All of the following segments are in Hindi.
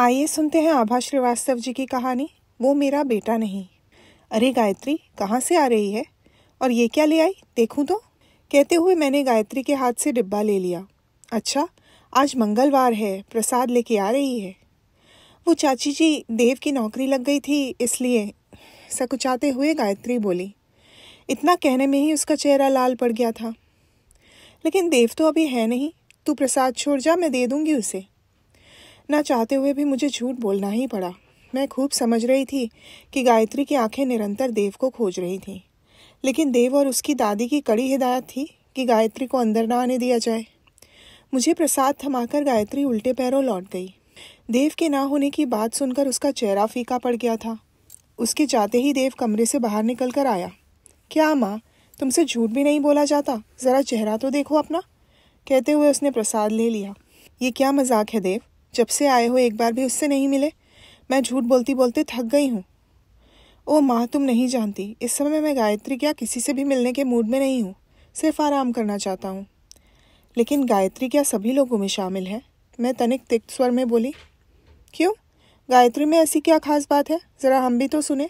आइए सुनते हैं आभा श्रीवास्तव जी की कहानी वो मेरा बेटा नहीं अरे गायत्री कहाँ से आ रही है और ये क्या ले आई देखूँ तो कहते हुए मैंने गायत्री के हाथ से डिब्बा ले लिया अच्छा आज मंगलवार है प्रसाद लेके आ रही है वो चाची जी देव की नौकरी लग गई थी इसलिए सकुचाते हुए गायत्री बोली इतना कहने में ही उसका चेहरा लाल पड़ गया था लेकिन देव तो अभी है नहीं तू प्रसाद छोड़ जा मैं दे दूँगी उसे ना चाहते हुए भी मुझे झूठ बोलना ही पड़ा मैं खूब समझ रही थी कि गायत्री की आंखें निरंतर देव को खोज रही थीं लेकिन देव और उसकी दादी की कड़ी हिदायत थी कि गायत्री को अंदर ना आने दिया जाए मुझे प्रसाद थमाकर गायत्री उल्टे पैरों लौट गई देव के ना होने की बात सुनकर उसका चेहरा फीका पड़ गया था उसके जाते ही देव कमरे से बाहर निकल कर आया क्या माँ तुमसे झूठ भी नहीं बोला जाता ज़रा चेहरा तो देखो अपना कहते हुए उसने प्रसाद ले लिया ये क्या मजाक है देव जब से आए हो एक बार भी उससे नहीं मिले मैं झूठ बोलती बोलते थक गई हूँ ओ माँ तुम नहीं जानती इस समय मैं गायत्री क्या किसी से भी मिलने के मूड में नहीं हूँ सिर्फ आराम करना चाहता हूँ लेकिन गायत्री क्या सभी लोगों में शामिल है मैं तनिक तिक्त स्वर में बोली क्यों गायत्री में ऐसी क्या खास बात है ज़रा हम भी तो सुने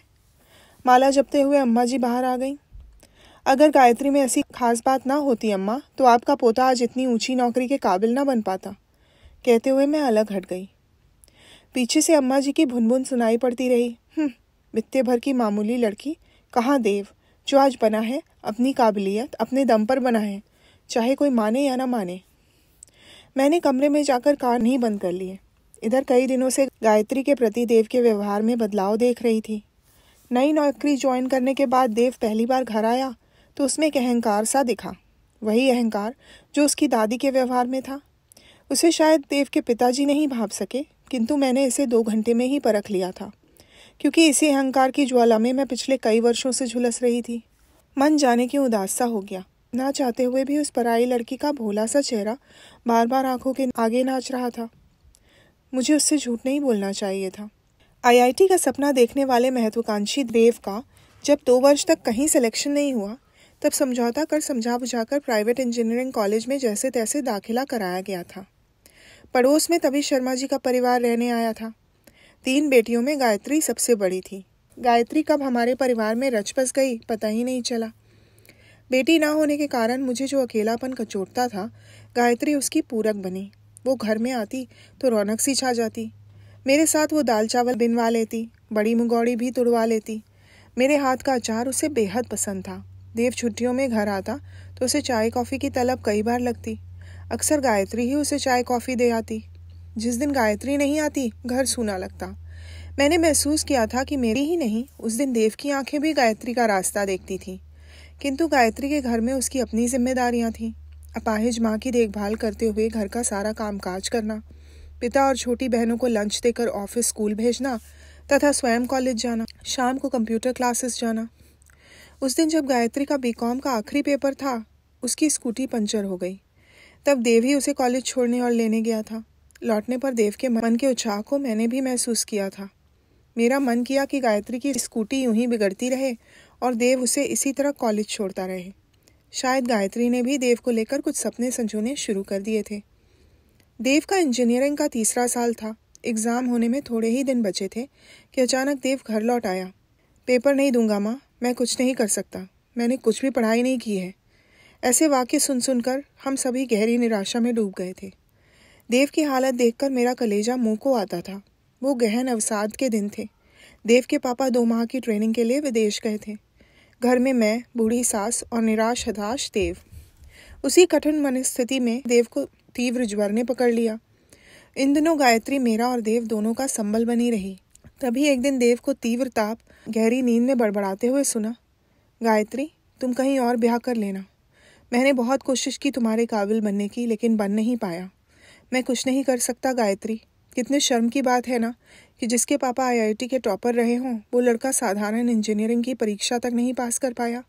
माला जपते हुए अम्मा जी बाहर आ गईं अगर गायत्री में ऐसी खास बात ना होती अम्मा तो आपका पोता आज इतनी ऊंची नौकरी के काबिल ना बन पाता कहते हुए मैं अलग हट गई पीछे से अम्मा जी की भुनभुन सुनाई पड़ती रही हम्म, वित्ते भर की मामूली लड़की कहाँ देव जो आज बना है अपनी काबिलियत अपने दम पर बना है चाहे कोई माने या ना माने मैंने कमरे में जाकर कार नहीं बंद कर लिए इधर कई दिनों से गायत्री के प्रति देव के व्यवहार में बदलाव देख रही थी नई नौकरी ज्वाइन करने के बाद देव पहली बार घर आया तो उसमें एक अहंकार सा दिखा वही अहंकार जो उसकी दादी के व्यवहार में था उसे शायद देव के पिताजी नहीं भाप सके किंतु मैंने इसे दो घंटे में ही परख लिया था क्योंकि इसी अहंकार की ज्वाला में मैं पिछले कई वर्षों से झुलस रही थी मन जाने की उदासा हो गया ना चाहते हुए भी उस पराई लड़की का भोला सा चेहरा बार बार आंखों के आगे नाच रहा था मुझे उससे झूठ नहीं बोलना चाहिए था आईआईटी का सपना देखने वाले महत्वाकांक्षी देव का जब दो वर्ष तक कहीं सिलेक्शन नहीं हुआ तब समझौता कर समझा बुझाकर प्राइवेट इंजीनियरिंग कॉलेज में जैसे तैसे दाखिला कराया गया था पड़ोस में तभी शर्मा जी का परिवार रहने आया था तीन बेटियों में गायत्री सबसे बड़ी थी गायत्री कब हमारे परिवार में रच बस गई पता ही नहीं चला बेटी ना होने के कारण मुझे जो अकेलापन कचोटता था गायत्री उसकी पूरक बनी वो घर में आती तो रौनक सी छा जाती मेरे साथ वो दाल चावल बिनवा लेती बड़ी मुगौड़ी भी तुड़वा लेती मेरे हाथ का अचार उसे बेहद पसंद था देव छुट्टियों में घर आता तो उसे चाय कॉफ़ी की तलब कई बार लगती अक्सर गायत्री ही उसे चाय कॉफ़ी दे आती जिस दिन गायत्री नहीं आती घर सूना लगता मैंने महसूस किया था कि मेरी ही नहीं उस दिन देव की आंखें भी गायत्री का रास्ता देखती थीं किंतु गायत्री के घर में उसकी अपनी जिम्मेदारियां थीं अपाहिज माँ की देखभाल करते हुए घर का सारा कामकाज करना पिता और छोटी बहनों को लंच देकर ऑफिस स्कूल भेजना तथा स्वयं कॉलेज जाना शाम को कंप्यूटर क्लासेस जाना उस दिन जब गायत्री का बीकॉम का आखिरी पेपर था उसकी स्कूटी पंचर हो गई तब देव ही उसे कॉलेज छोड़ने और लेने गया था लौटने पर देव के मन के उत्साह को मैंने भी महसूस किया था मेरा मन किया कि गायत्री की स्कूटी यूं ही बिगड़ती रहे और देव उसे इसी तरह कॉलेज छोड़ता रहे शायद गायत्री ने भी देव को लेकर कुछ सपने संजोने शुरू कर दिए थे देव का इंजीनियरिंग का तीसरा साल था एग्ज़ाम होने में थोड़े ही दिन बचे थे कि अचानक देव घर लौट आया पेपर नहीं दूंगा माँ मैं कुछ नहीं कर सकता मैंने कुछ भी पढ़ाई नहीं की है ऐसे वाक्य सुन सुनकर हम सभी गहरी निराशा में डूब गए थे देव की हालत देखकर मेरा कलेजा मुंह को आता था वो गहन अवसाद के दिन थे देव के पापा दो माह की ट्रेनिंग के लिए विदेश गए थे घर में मैं बूढ़ी सास और निराश हताश देव उसी कठिन मनस्थिति में देव को तीव्र ज्वर ने पकड़ लिया इन दिनों गायत्री मेरा और देव दोनों का संबल बनी रही तभी एक दिन देव को तीव्र ताप गहरी नींद में बड़बड़ाते हुए सुना गायत्री तुम कहीं और ब्याह कर लेना मैंने बहुत कोशिश की तुम्हारे काबिल बनने की लेकिन बन नहीं पाया मैं कुछ नहीं कर सकता गायत्री कितने शर्म की बात है ना कि जिसके पापा आईआईटी के टॉपर रहे हों वो लड़का साधारण इंजीनियरिंग की परीक्षा तक नहीं पास कर पाया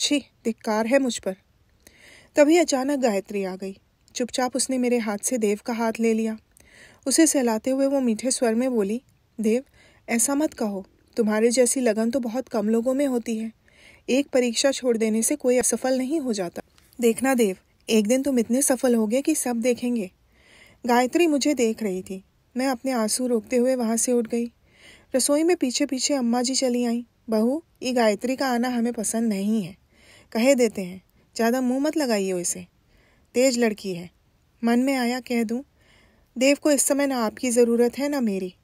छी धिक्कार है मुझ पर तभी अचानक गायत्री आ गई चुपचाप उसने मेरे हाथ से देव का हाथ ले लिया उसे सहलाते हुए वो मीठे स्वर में बोली देव ऐसा मत कहो तुम्हारे जैसी लगन तो बहुत कम लोगों में होती है एक परीक्षा छोड़ देने से कोई असफल नहीं हो जाता देखना देव एक दिन तुम इतने सफल होगे कि सब देखेंगे गायत्री मुझे देख रही थी मैं अपने आंसू रोकते हुए वहाँ से उठ गई रसोई में पीछे पीछे अम्मा जी चली आईं बहू ये गायत्री का आना हमें पसंद नहीं है कह देते हैं ज़्यादा मुंह मत लगाइए इसे तेज लड़की है मन में आया कह दूं देव को इस समय ना आपकी ज़रूरत है ना मेरी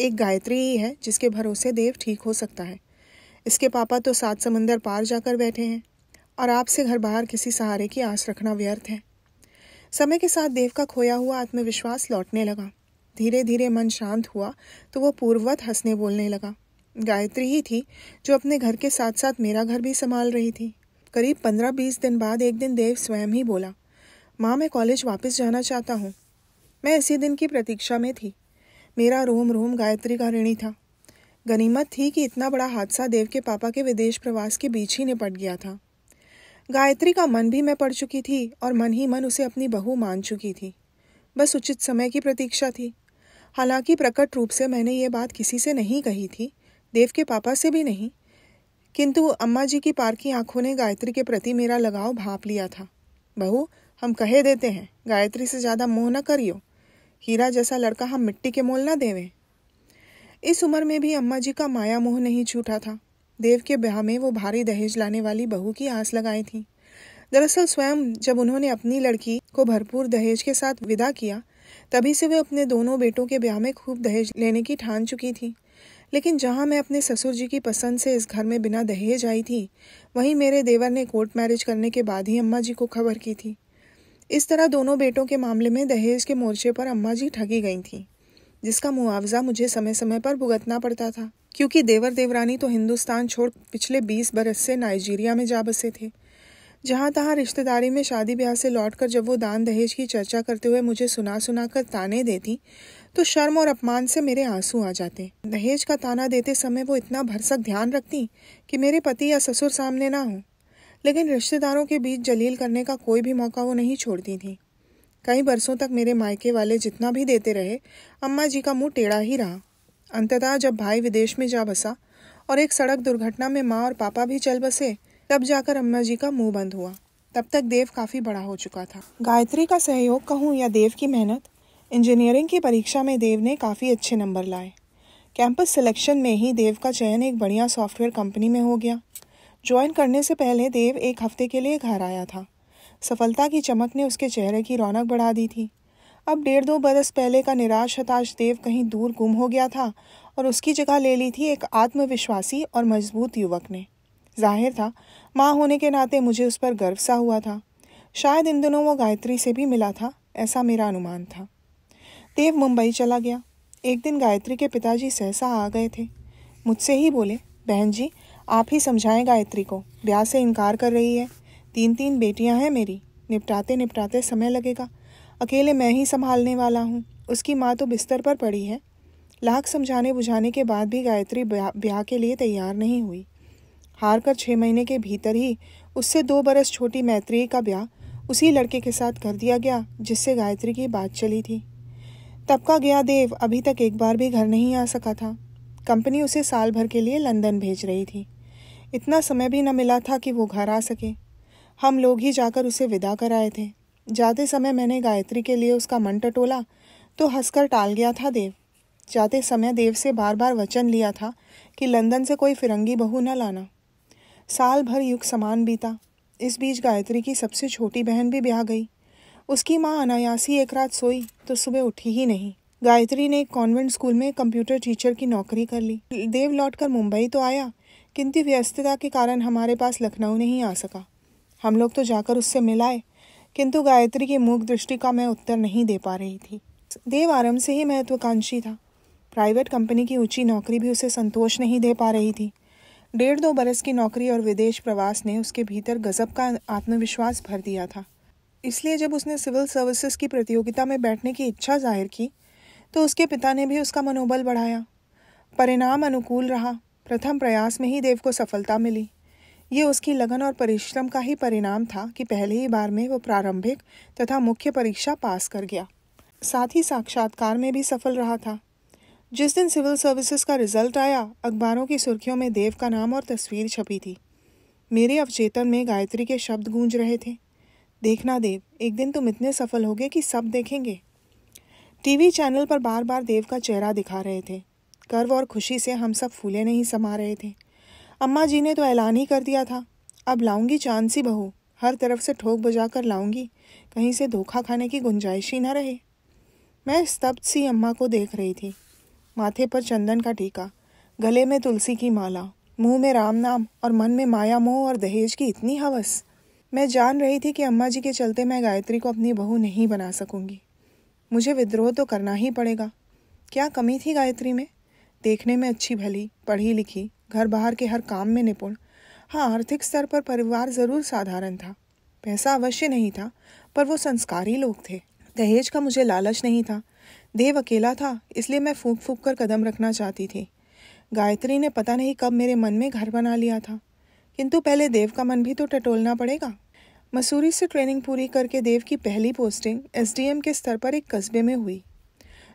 एक गायत्री ही है जिसके भरोसे देव ठीक हो सकता है इसके पापा तो सात समंदर पार जाकर बैठे हैं और आपसे घर बाहर किसी सहारे की आस रखना व्यर्थ है समय के साथ देव का खोया हुआ आत्मविश्वास लौटने लगा धीरे धीरे मन शांत हुआ तो वो पूर्ववत हंसने बोलने लगा गायत्री ही थी जो अपने घर के साथ साथ मेरा घर भी संभाल रही थी करीब पंद्रह बीस दिन बाद एक दिन देव स्वयं ही बोला माँ मैं कॉलेज वापस जाना चाहता हूँ मैं इसी दिन की प्रतीक्षा में थी मेरा रोम रोम गायत्री का ऋणी था गनीमत थी कि इतना बड़ा हादसा देव के पापा के विदेश प्रवास के बीच ही निपट गया था गायत्री का मन भी मैं पढ़ चुकी थी और मन ही मन उसे अपनी बहू मान चुकी थी बस उचित समय की प्रतीक्षा थी हालांकि प्रकट रूप से मैंने ये बात किसी से नहीं कही थी देव के पापा से भी नहीं किंतु अम्मा जी की पार की आंखों ने गायत्री के प्रति मेरा लगाव भाप लिया था बहू हम कहे देते हैं गायत्री से ज़्यादा मोह न करियो हीरा जैसा लड़का हम मिट्टी के मोल ना देवें इस उम्र में भी अम्मा जी का माया मोह नहीं छूटा था देव के ब्याह में वो भारी दहेज लाने वाली बहू की आस लगाई थी दरअसल स्वयं जब उन्होंने अपनी लड़की को भरपूर दहेज के साथ विदा किया तभी से वे अपने दोनों बेटों के ब्याह में खूब दहेज लेने की ठान चुकी थी लेकिन जहां मैं अपने ससुर जी की पसंद से इस घर में बिना दहेज आई थी वहीं मेरे देवर ने कोर्ट मैरिज करने के बाद ही अम्मा जी को खबर की थी इस तरह दोनों बेटों के मामले में दहेज के मोर्चे पर अम्मा जी ठगी गई थीं जिसका मुआवजा मुझे समय समय पर भुगतना पड़ता था क्योंकि देवर देवरानी तो हिंदुस्तान छोड़ पिछले बीस बरस से नाइजीरिया में जा बसे थे जहाँ तहाँ रिश्तेदारी में शादी ब्याह से लौटकर जब वो दान दहेज की चर्चा करते हुए मुझे सुना सुना कर ताने देती तो शर्म और अपमान से मेरे आंसू आ जाते दहेज का ताना देते समय वो इतना भरसक ध्यान रखती कि मेरे पति या ससुर सामने ना हो लेकिन रिश्तेदारों के बीच जलील करने का कोई भी मौका वो नहीं छोड़ती थी कई बरसों तक मेरे मायके वाले जितना भी देते रहे अम्मा जी का मुंह टेढ़ा ही रहा अंततः जब भाई विदेश में जा बसा और एक सड़क दुर्घटना में माँ और पापा भी चल बसे तब जाकर अम्मा जी का मुंह बंद हुआ तब तक देव काफ़ी बड़ा हो चुका था गायत्री का सहयोग कहूँ या देव की मेहनत इंजीनियरिंग की परीक्षा में देव ने काफ़ी अच्छे नंबर लाए कैंपस सिलेक्शन में ही देव का चयन एक बढ़िया सॉफ्टवेयर कंपनी में हो गया ज्वाइन करने से पहले देव एक हफ्ते के लिए घर आया था सफलता की चमक ने उसके चेहरे की रौनक बढ़ा दी थी अब डेढ़ दो बरस पहले का निराश हताश देव कहीं दूर गुम हो गया था और उसकी जगह ले ली थी एक आत्मविश्वासी और मजबूत युवक ने जाहिर था माँ होने के नाते मुझे उस पर गर्व सा हुआ था शायद इन दिनों वो गायत्री से भी मिला था ऐसा मेरा अनुमान था देव मुंबई चला गया एक दिन गायत्री के पिताजी सहसा आ गए थे मुझसे ही बोले बहन जी आप ही समझाएं गायत्री को ब्याह से इनकार कर रही है तीन तीन बेटियां हैं मेरी निपटाते निपटाते समय लगेगा अकेले मैं ही संभालने वाला हूँ उसकी माँ तो बिस्तर पर पड़ी है लाख समझाने बुझाने के बाद भी गायत्री ब्याह के लिए तैयार नहीं हुई हार कर छः महीने के भीतर ही उससे दो बरस छोटी मैत्री का ब्याह उसी लड़के के साथ कर दिया गया जिससे गायत्री की बात चली थी तब का गया देव अभी तक एक बार भी घर नहीं आ सका था कंपनी उसे साल भर के लिए लंदन भेज रही थी इतना समय भी न मिला था कि वो घर आ सके हम लोग ही जाकर उसे विदा कराए थे जाते समय मैंने गायत्री के लिए उसका मन टटोला तो हंसकर टाल गया था देव जाते समय देव से बार बार वचन लिया था कि लंदन से कोई फिरंगी बहू न लाना साल भर युग समान बीता इस बीच गायत्री की सबसे छोटी बहन भी ब्याह गई उसकी माँ अनायासी एक रात सोई तो सुबह उठी ही नहीं गायत्री ने एक कॉन्वेंट स्कूल में कंप्यूटर टीचर की नौकरी कर ली देव लौटकर मुंबई तो आया किंतु व्यस्तता के कारण हमारे पास लखनऊ नहीं आ सका हम लोग तो जाकर उससे मिलाए किंतु गायत्री की मूक दृष्टि का मैं उत्तर नहीं दे पा रही थी देव आरंभ से ही महत्वाकांक्षी था प्राइवेट कंपनी की ऊंची नौकरी भी उसे संतोष नहीं दे पा रही थी डेढ़ दो बरस की नौकरी और विदेश प्रवास ने उसके भीतर गजब का आत्मविश्वास भर दिया था इसलिए जब उसने सिविल सर्विसेज की प्रतियोगिता में बैठने की इच्छा जाहिर की तो उसके पिता ने भी उसका मनोबल बढ़ाया परिणाम अनुकूल रहा प्रथम प्रयास में ही देव को सफलता मिली ये उसकी लगन और परिश्रम का ही परिणाम था कि पहले ही बार में वो प्रारंभिक तथा मुख्य परीक्षा पास कर गया साथ ही साक्षात्कार में भी सफल रहा था जिस दिन सिविल सर्विसेज का रिजल्ट आया अखबारों की सुर्खियों में देव का नाम और तस्वीर छपी थी मेरे अवचेतन में गायत्री के शब्द गूंज रहे थे देखना देव एक दिन तुम इतने सफल होगे कि सब देखेंगे टीवी चैनल पर बार बार देव का चेहरा दिखा रहे थे गर्व और खुशी से हम सब फूले नहीं समा रहे थे अम्मा जी ने तो ऐलान ही कर दिया था अब लाऊंगी चांद सी बहू हर तरफ से ठोक बजा कर लाऊंगी कहीं से धोखा खाने की गुंजाइश ही न रहे मैं स्तब्ध सी अम्मा को देख रही थी माथे पर चंदन का टीका गले में तुलसी की माला मुंह में राम नाम और मन में माया मोह और दहेज की इतनी हवस मैं जान रही थी कि अम्मा जी के चलते मैं गायत्री को अपनी बहू नहीं बना सकूंगी मुझे विद्रोह तो करना ही पड़ेगा क्या कमी थी गायत्री में देखने में अच्छी भली पढ़ी लिखी घर बाहर के हर काम में निपुण हाँ आर्थिक स्तर पर परिवार ज़रूर साधारण था पैसा अवश्य नहीं था पर वो संस्कारी लोग थे दहेज का मुझे लालच नहीं था देव अकेला था इसलिए मैं फूक फूक कर कदम रखना चाहती थी गायत्री ने पता नहीं कब मेरे मन में घर बना लिया था किंतु पहले देव का मन भी तो टटोलना पड़ेगा मसूरी से ट्रेनिंग पूरी करके देव की पहली पोस्टिंग एस के स्तर पर एक कस्बे में हुई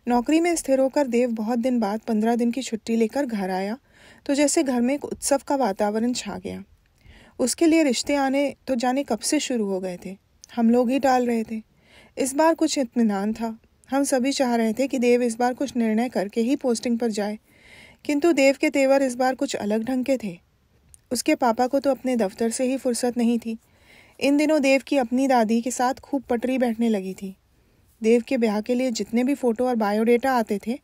नौकरी में स्थिर होकर देव बहुत दिन बाद पंद्रह दिन की छुट्टी लेकर घर आया तो जैसे घर में एक उत्सव का वातावरण छा गया उसके लिए रिश्ते आने तो जाने कब से शुरू हो गए थे हम लोग ही डाल रहे थे इस बार कुछ इतमान था हम सभी चाह रहे थे कि देव इस बार कुछ निर्णय करके ही पोस्टिंग पर जाए किंतु देव के तेवर इस बार कुछ अलग ढंग के थे उसके पापा को तो अपने दफ्तर से ही फुर्सत नहीं थी इन दिनों देव की अपनी दादी के साथ खूब पटरी बैठने लगी थी देव के ब्याह के लिए जितने भी फ़ोटो और बायोडेटा आते थे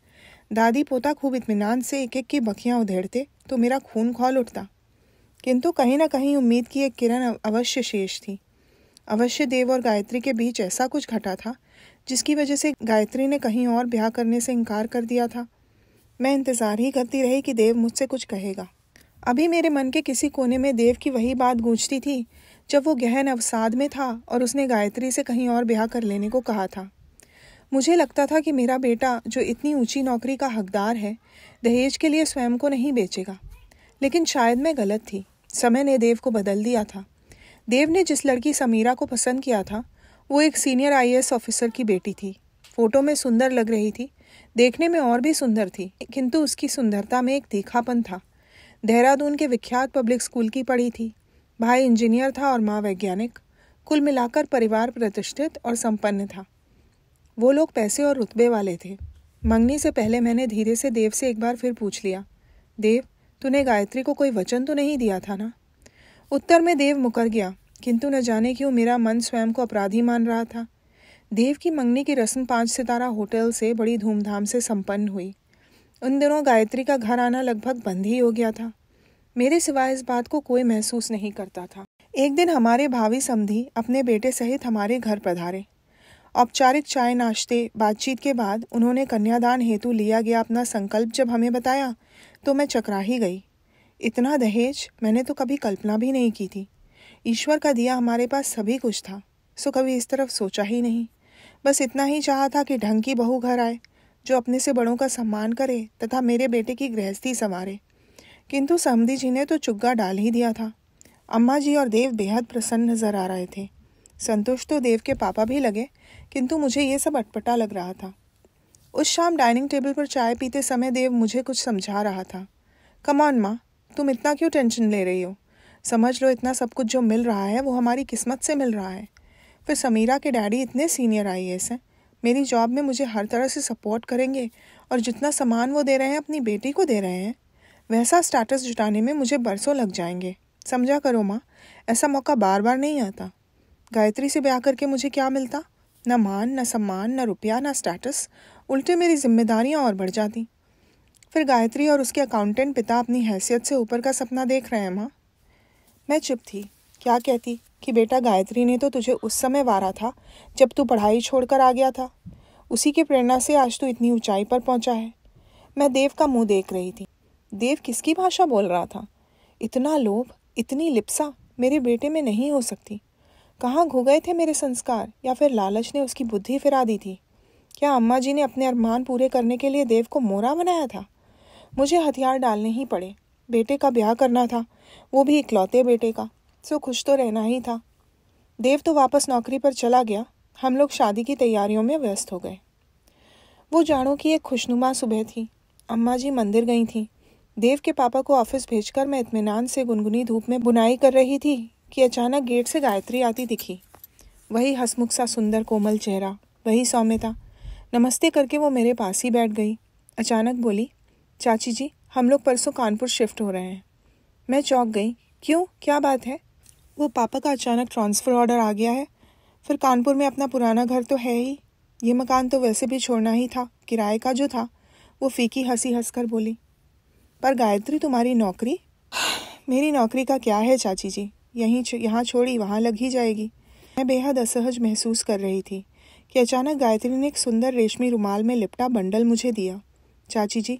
दादी पोता खूब इतमान से एक एक की बखियाँ उधेड़ते तो मेरा खून खोल उठता किंतु कहीं ना कहीं उम्मीद की एक किरण अवश्य शेष थी अवश्य देव और गायत्री के बीच ऐसा कुछ घटा था जिसकी वजह से गायत्री ने कहीं और ब्याह करने से इनकार कर दिया था मैं इंतज़ार ही करती रही कि देव मुझसे कुछ कहेगा अभी मेरे मन के किसी कोने में देव की वही बात गूंजती थी जब वो गहन अवसाद में था और उसने गायत्री से कहीं और ब्याह कर लेने को कहा था मुझे लगता था कि मेरा बेटा जो इतनी ऊंची नौकरी का हकदार है दहेज के लिए स्वयं को नहीं बेचेगा लेकिन शायद मैं गलत थी समय ने देव को बदल दिया था देव ने जिस लड़की समीरा को पसंद किया था वो एक सीनियर आई ऑफिसर की बेटी थी फोटो में सुंदर लग रही थी देखने में और भी सुंदर थी किंतु उसकी सुंदरता में एक तीखापन था देहरादून के विख्यात पब्लिक स्कूल की पढ़ी थी भाई इंजीनियर था और माँ वैज्ञानिक कुल मिलाकर परिवार प्रतिष्ठित और संपन्न था वो लोग पैसे और रुतबे वाले थे मंगनी से पहले मैंने धीरे से देव से एक बार फिर पूछ लिया देव तूने गायत्री को कोई वचन तो नहीं दिया था ना उत्तर में देव मुकर गया किंतु न जाने क्यों मेरा मन स्वयं को अपराधी मान रहा था देव की मंगनी की रस्म पाँच सितारा होटल से बड़ी धूमधाम से संपन्न हुई उन दिनों गायत्री का घर आना लगभग बंद ही हो गया था मेरे सिवाय इस बात को कोई महसूस नहीं करता था एक दिन हमारे भावी समधी अपने बेटे सहित हमारे घर पधारे औपचारिक चाय नाश्ते बातचीत के बाद उन्होंने कन्यादान हेतु लिया गया अपना संकल्प जब हमें बताया तो मैं चकरा ही गई इतना दहेज मैंने तो कभी कल्पना भी नहीं की थी ईश्वर का दिया हमारे पास सभी कुछ था सो कभी इस तरफ सोचा ही नहीं बस इतना ही चाहा था कि ढंग की बहू घर आए जो अपने से बड़ों का सम्मान करे तथा मेरे बेटे की गृहस्थी संवारे किंतु समधी जी ने तो चुग्गा डाल ही दिया था अम्मा जी और देव बेहद प्रसन्न नजर आ रहे थे संतुष्ट तो देव के पापा भी लगे किंतु मुझे ये सब अटपटा लग रहा था उस शाम डाइनिंग टेबल पर चाय पीते समय देव मुझे कुछ समझा रहा था कमॉन माँ तुम इतना क्यों टेंशन ले रही हो समझ लो इतना सब कुछ जो मिल रहा है वो हमारी किस्मत से मिल रहा है फिर समीरा के डैडी इतने सीनियर आई एस हैं मेरी जॉब में मुझे हर तरह से सपोर्ट करेंगे और जितना सामान वो दे रहे हैं अपनी बेटी को दे रहे हैं वैसा स्टाटस जुटाने में मुझे बरसों लग जाएंगे समझा करो माँ ऐसा मौका बार बार नहीं आता गायत्री से ब्याह करके मुझे क्या मिलता ना मान ना सम्मान ना रुपया ना स्टेटस उल्टे मेरी जिम्मेदारियाँ और बढ़ जाती फिर गायत्री और उसके अकाउंटेंट पिता अपनी हैसियत से ऊपर का सपना देख रहे हैं माँ मैं चुप थी क्या कहती कि बेटा गायत्री ने तो तुझे उस समय वारा था जब तू पढ़ाई छोड़कर आ गया था उसी की प्रेरणा से आज तू इतनी ऊंचाई पर पहुंचा है मैं देव का मुंह देख रही थी देव किसकी भाषा बोल रहा था इतना लोभ इतनी लिप्सा मेरे बेटे में नहीं हो सकती कहाँ घो गए थे मेरे संस्कार या फिर लालच ने उसकी बुद्धि फिरा दी थी क्या अम्मा जी ने अपने अरमान पूरे करने के लिए देव को मोरा बनाया था मुझे हथियार डालने ही पड़े बेटे का ब्याह करना था वो भी इकलौते बेटे का सो खुश तो रहना ही था देव तो वापस नौकरी पर चला गया हम लोग शादी की तैयारियों में व्यस्त हो गए वो जाड़ों की एक खुशनुमा सुबह थी अम्मा जी मंदिर गई थीं देव के पापा को ऑफिस भेजकर मैं इतमान से गुनगुनी धूप में बुनाई कर रही थी कि अचानक गेट से गायत्री आती दिखी वही हसमुख सा सुंदर कोमल चेहरा वही सौम्यता नमस्ते करके वो मेरे पास ही बैठ गई अचानक बोली चाची जी हम लोग परसों कानपुर शिफ्ट हो रहे हैं मैं चौंक गई क्यों क्या बात है वो पापा का अचानक ट्रांसफ़र ऑर्डर आ गया है फिर कानपुर में अपना पुराना घर तो है ही ये मकान तो वैसे भी छोड़ना ही था किराए का जो था वो फीकी हंसी हंसकर बोली पर गायत्री तुम्हारी नौकरी मेरी नौकरी का क्या है चाची जी यहीं यहाँ छोड़ी वहाँ लग ही जाएगी मैं बेहद असहज महसूस कर रही थी कि अचानक गायत्री ने एक सुंदर रेशमी रुमाल में लिपटा बंडल मुझे दिया चाची जी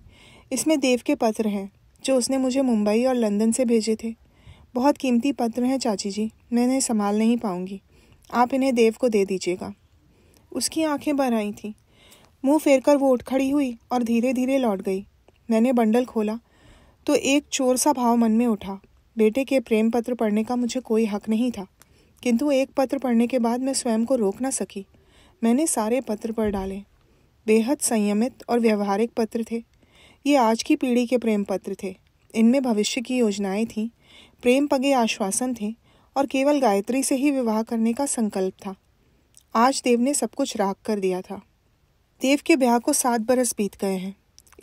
इसमें देव के पत्र हैं जो उसने मुझे मुंबई और लंदन से भेजे थे बहुत कीमती पत्र हैं चाची जी मैं इन्हें संभाल नहीं पाऊंगी आप इन्हें देव को दे दीजिएगा उसकी आंखें भर आई थीं मुंह फेरकर वो उठ खड़ी हुई और धीरे धीरे लौट गई मैंने बंडल खोला तो एक चोर सा भाव मन में उठा बेटे के प्रेम पत्र पढ़ने का मुझे कोई हक नहीं था किंतु एक पत्र पढ़ने के बाद मैं स्वयं को रोक ना सकी मैंने सारे पत्र पढ़ डाले बेहद संयमित और व्यवहारिक पत्र थे ये आज की पीढ़ी के प्रेम पत्र थे इनमें भविष्य की योजनाएं थीं प्रेम पगे आश्वासन थे और केवल गायत्री से ही विवाह करने का संकल्प था आज देव ने सब कुछ राख कर दिया था देव के ब्याह को सात बरस बीत गए हैं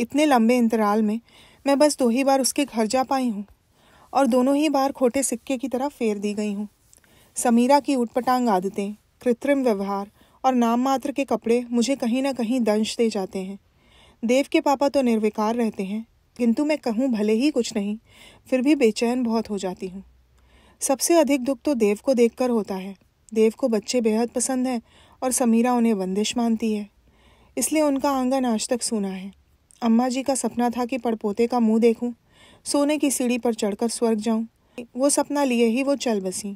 इतने लंबे अंतराल में मैं बस दो ही बार उसके घर जा पाई हूँ और दोनों ही बार खोटे सिक्के की तरह फेर दी गई हूँ समीरा की उटपटांग आदतें कृत्रिम व्यवहार और नाम मात्र के कपड़े मुझे कहीं ना कहीं दंश दे जाते हैं देव के पापा तो निर्विकार रहते हैं किंतु मैं कहूँ भले ही कुछ नहीं फिर भी बेचैन बहुत हो जाती हूँ सबसे अधिक दुख तो देव को देखकर होता है देव को बच्चे बेहद पसंद हैं और समीरा उन्हें बंदिश मानती है इसलिए उनका आंगन आज तक सूना है अम्मा जी का सपना था कि पड़पोते का मुंह देखूं सोने की सीढ़ी पर चढ़कर स्वर्ग जाऊं वो सपना लिए ही वो चल बसी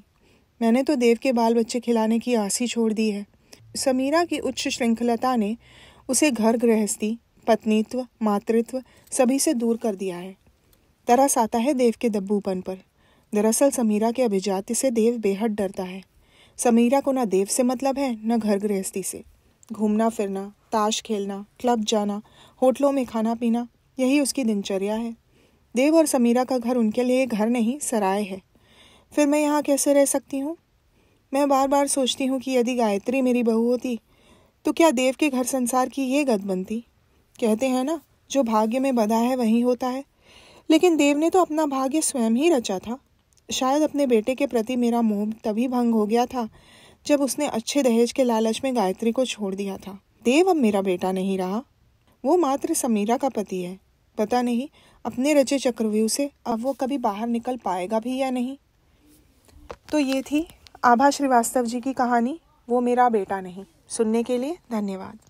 मैंने तो देव के बाल बच्चे खिलाने की आस ही छोड़ दी है समीरा की उच्च श्रृंखलता ने उसे घर गृहस्थी पत्नीत्व मातृत्व सभी से दूर कर दिया है तरस आता है देव के दब्बूपन पर दरअसल समीरा के अभिजात्य से देव बेहद डरता है समीरा को ना देव से मतलब है न घर गृहस्थी से घूमना फिरना ताश खेलना क्लब जाना होटलों में खाना पीना यही उसकी दिनचर्या है देव और समीरा का घर उनके लिए घर नहीं सराय है फिर मैं यहाँ कैसे रह सकती हूँ मैं बार बार सोचती हूँ कि यदि गायत्री मेरी बहू होती तो क्या देव के घर संसार की ये गद बनती कहते हैं ना जो भाग्य में बधा है वही होता है लेकिन देव ने तो अपना भाग्य स्वयं ही रचा था शायद अपने बेटे के प्रति मेरा मोह तभी भंग हो गया था जब उसने अच्छे दहेज के लालच में गायत्री को छोड़ दिया था देव अब मेरा बेटा नहीं रहा वो मात्र समीरा का पति है पता नहीं अपने रचे चक्रव्यूह से अब वो कभी बाहर निकल पाएगा भी या नहीं तो ये थी आभा श्रीवास्तव जी की कहानी वो मेरा बेटा नहीं सुनने के लिए धन्यवाद